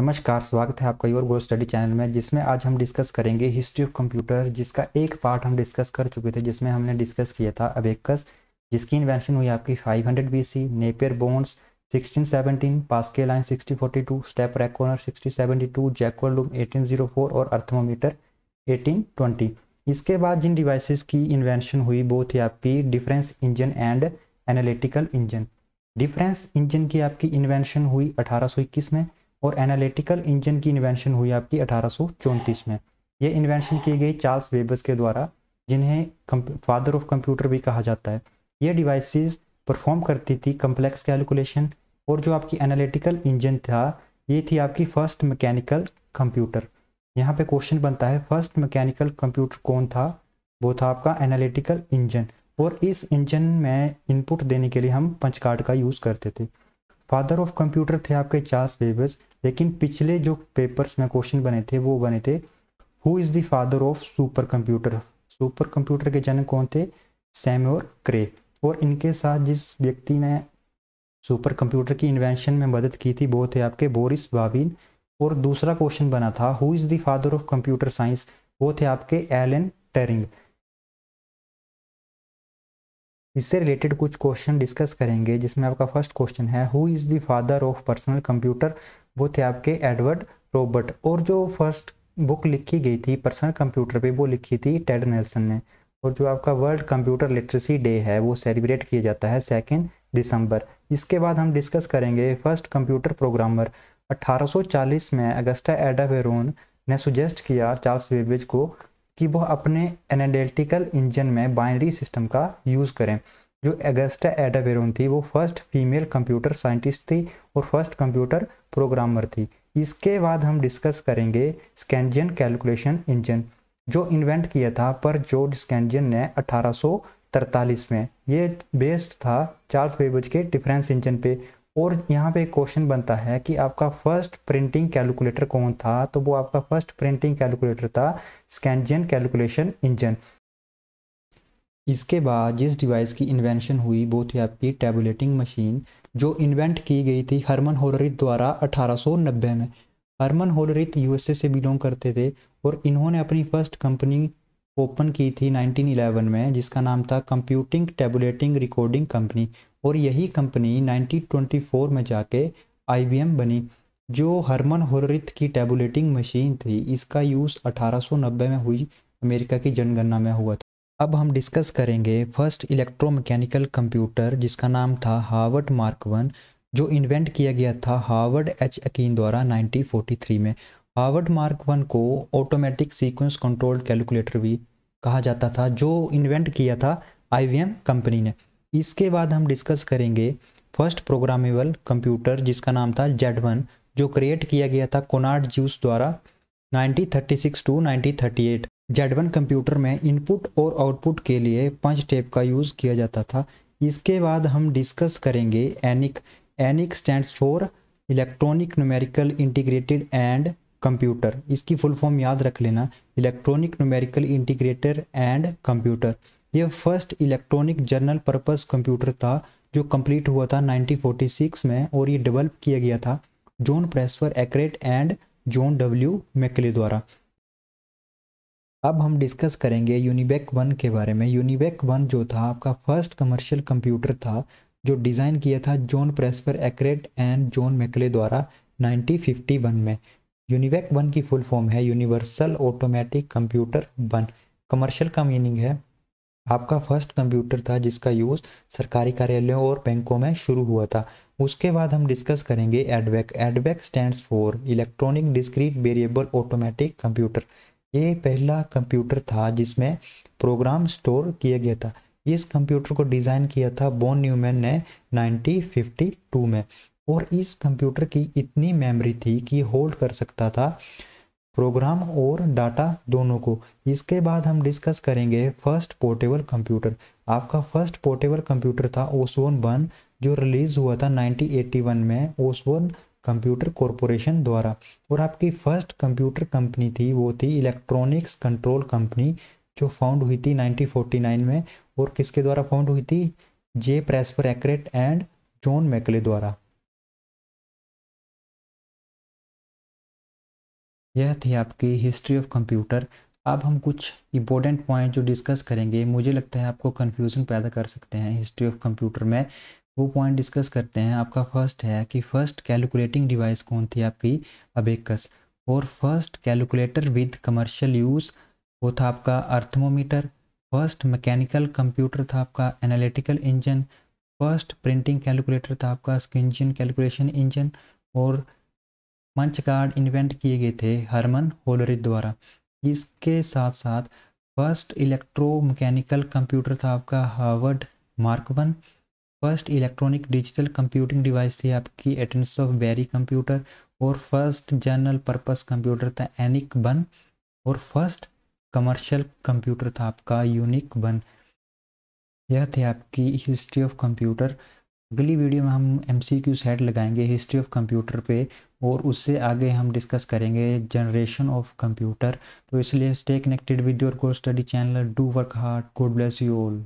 नमस्कार स्वागत है आपका योर गोल स्टडी चैनल में जिसमें आज हम डिस्कस करेंगे हिस्ट्री ऑफ कंप्यूटर जिसका एक पार्ट हम डिस्कस कर चुके थे जिसमें हमने डिस्कस किया था अबेकस जिसकी इन्वेंशन हुई आपकी 500 hundred B C Napier bones seventeen Pascaline 6042 step reckoner 6072 Jacquard loom 1804 और अर्थमोमीटर ट्वेंटी इसके बाद जिन डिवाइसिस की इन्वेंशन हुई वो थी आपकी difference engine and analytical engine difference engine की आपकी इन्वेंशन हुई अठारह में और एनालिटिकल इंजन की इन्वेंशन हुई आपकी अठारह में ये इन्वेंशन की गई चार्ल्स वेबस के द्वारा जिन्हें फादर ऑफ कंप्यूटर भी कहा जाता है ये डिवाइसेस परफॉर्म करती थी कम्प्लेक्स कैलकुलेशन और जो आपकी एनालिटिकल इंजन था ये थी आपकी फर्स्ट मैकेनिकल कंप्यूटर यहाँ पे क्वेश्चन बनता है फर्स्ट मैकेनिकल कंप्यूटर कौन था वो था आपका एनालिटिकल इंजन और इस इंजन में इनपुट देने के लिए हम पंचकार्ड का यूज़ करते थे फादर ऑफ कंप्यूटर थे आपके चार्ल्स बेबर्स लेकिन पिछले जो पेपर्स में क्वेश्चन बने थे वो बने थे who is the father of supercomputer supercomputer के जनक कौन थे सैम और क्रे और इनके साथ जिस व्यक्ति ने सुपर कंप्यूटर की इन्वेंशन में मदद की थी वो थे आपके बोरिस बाबिन और दूसरा क्वेश्चन बना था who is the father of computer science वो थे आपके एलन टेरिंग इससे रिलेटेड कुछ क्वेश्चन डिस्कस करेंगे जिसमें आपका फर्स्ट क्वेश्चन है who is the father of personal computer वो थे आपके एडवर्ड रॉबर्ट और जो फर्स्ट बुक लिखी गई थी पर्सनल कंप्यूटर पे वो लिखी थी टेड नेल्सन ने और जो आपका वर्ल्ड कंप्यूटर लिटरेसी डे है वो सेलिब्रेट किया जाता है सेकेंड दिसंबर इसके बाद हम डिस्कस करेंगे फर्स्ट कंप्यूटर प्रोग्रामर 1840 में अगस्टा एडा वेरोन ने सुजेस्ट किया चार्ल्स वेबेज को कि वह अपने एनालिटिकल इंजन में बाइनरी सिस्टम का यूज़ करें जो एगस्टा एडावेरोन थी वो फर्स्ट फीमेल कंप्यूटर साइंटिस्ट थी और फर्स्ट कंप्यूटर प्रोग्रामर थी इसके बाद हम डिस्कस करेंगे स्कैंडियन कैलकुलेशन इंजन जो इन्वेंट किया था पर जॉर्ज स्कैंडियन ने अठारह में ये बेस्ड था चार्ल्स बेबज के डिफरेंस इंजन पे और यहाँ पे क्वेश्चन बनता है कि आपका फर्स्ट प्रिंटिंग कैलकुलेटर कौन था तो वो आपका फर्स्ट प्रिंटिंग कैलकुलेटर था स्कैनजियन कैलकुलेशन इंजन इसके बाद जिस डिवाइस की इन्वेंशन हुई वो थी आपकी टेबुलेटिंग मशीन जो इन्वेंट की गई थी हरमन होलरित द्वारा 1890 में हरमन होलरित यूएसए से बिलोंग करते थे और इन्होंने अपनी फर्स्ट कंपनी ओपन की थी 1911 में जिसका नाम था कंप्यूटिंग टेबुलेटिंग रिकॉर्डिंग कंपनी और यही कंपनी 1924 में जाके आईबीएम बनी जो हरमन होरित की टेबुलेटिंग मशीन थी इसका यूज़ 1890 में हुई अमेरिका की जनगणना में हुआ था अब हम डिस्कस करेंगे फर्स्ट इलेक्ट्रोमैकेनिकल कंप्यूटर जिसका नाम था हार्वर्ड मार्क वन जो इन्वेंट किया गया था हार्वर्ड एच अकीन द्वारा 1943 में हार्वर्ड मार्क वन को ऑटोमेटिक सीक्वेंस कंट्रोल कैलकुलेटर भी कहा जाता था जो इन्वेंट किया था आई कंपनी ने इसके बाद हम डिस्कस करेंगे फर्स्ट प्रोग्रामेबल कंप्यूटर जिसका नाम था जेड वन जो क्रिएट किया गया था कोनार्ड ज्यूस द्वारा 1936 टू 1938 जेड वन कंप्यूटर में इनपुट और आउटपुट के लिए पंच टेप का यूज़ किया जाता था इसके बाद हम डिस्कस करेंगे ENIAC ENIAC stands for electronic numerical integrated and computer इसकी फुल फॉर्म याद रख लेना electronic numerical integrator and computer यह first electronic general purpose computer था जो कंप्लीट हुआ था 1946 में और ये डेवलप किया गया था John Presper Eckert and John W Mauchly द्वारा अब हम डिस्कस करेंगे यूनिबैक वन के बारे में यूनिबैक वन जो था आपका फर्स्ट कमर्शियल कंप्यूटर था जो डिज़ाइन किया था John Presper Eckert and John Mauchly द्वारा 1951 में यूनिवैक वन की फुल फॉर्म है universal automatic computer one commercial का मीनिंग है आपका फर्स्ट कंप्यूटर था जिसका यूज़ सरकारी कार्यालयों और बैंकों में शुरू हुआ था उसके बाद हम डिस्कस करेंगे EDVAC EDVAC stand for electronic discrete variable automatic computer ये पहला कंप्यूटर था जिसमें प्रोग्राम स्टोर किया गया था इस कंप्यूटर को डिज़ाइन किया था बोन न्यूमैन ने 1952 में और इस कंप्यूटर की इतनी मेमोरी थी कि होल्ड कर सकता था प्रोग्राम और डाटा दोनों को इसके बाद हम डिस्कस करेंगे फर्स्ट पोर्टेबल कंप्यूटर आपका फर्स्ट पोर्टेबल कंप्यूटर था ओसवन वन जो रिलीज हुआ था 1981 में ओसवन कंप्यूटर कॉरपोरेशन द्वारा और आपकी फर्स्ट कंप्यूटर कंपनी थी वो थी इलेक्ट्रॉनिक्स कंट्रोल कंपनी जो फाउंड हुई थी 1949 में और किसके द्वारा फाउंड हुई थी J Presper Eckert and John Mauchly द्वारा यह थी आपकी हिस्ट्री ऑफ कंप्यूटर अब हम कुछ इंपॉर्टेंट पॉइंट जो डिस्कस करेंगे मुझे लगता है आपको कन्फ्यूज़न पैदा कर सकते हैं हिस्ट्री ऑफ कंप्यूटर में वो पॉइंट डिस्कस करते हैं आपका फर्स्ट है कि फर्स्ट कैलकुलेटिंग डिवाइस कौन थी आपकी अबेकस और first calculator with commercial use वो था आपका अर्थमोमीटर फर्स्ट मैकेनिकल कंप्यूटर था आपका analytical engine first printing calculator था आपका स्किंजन कैलकुलेशन इंजन और मंच कार्ड इन्वेंट किए गए थे हरमन होलरिज द्वारा इसके साथ साथ फर्स्ट इलेक्ट्रो मैकेनिकल कंप्यूटर था आपका Harvard Mark one first electronic digital computing device थी आपकी एटेंस ऑफ बैरी कंप्यूटर और फर्स्ट जनरल पर्पस कंप्यूटर था एनिक बन और फर्स्ट कमर्शियल कंप्यूटर था आपका यूनिक बन यह थे आपकी हिस्ट्री ऑफ कंप्यूटर अगली वीडियो में हम एम सी क्यू सेट लगाएंगे हिस्ट्री ऑफ कंप्यूटर पे और उससे आगे हम डिस्कस करेंगे जनरेशन ऑफ कंप्यूटर तो इसलिए stay connected with your core study channel do work hard good bless you all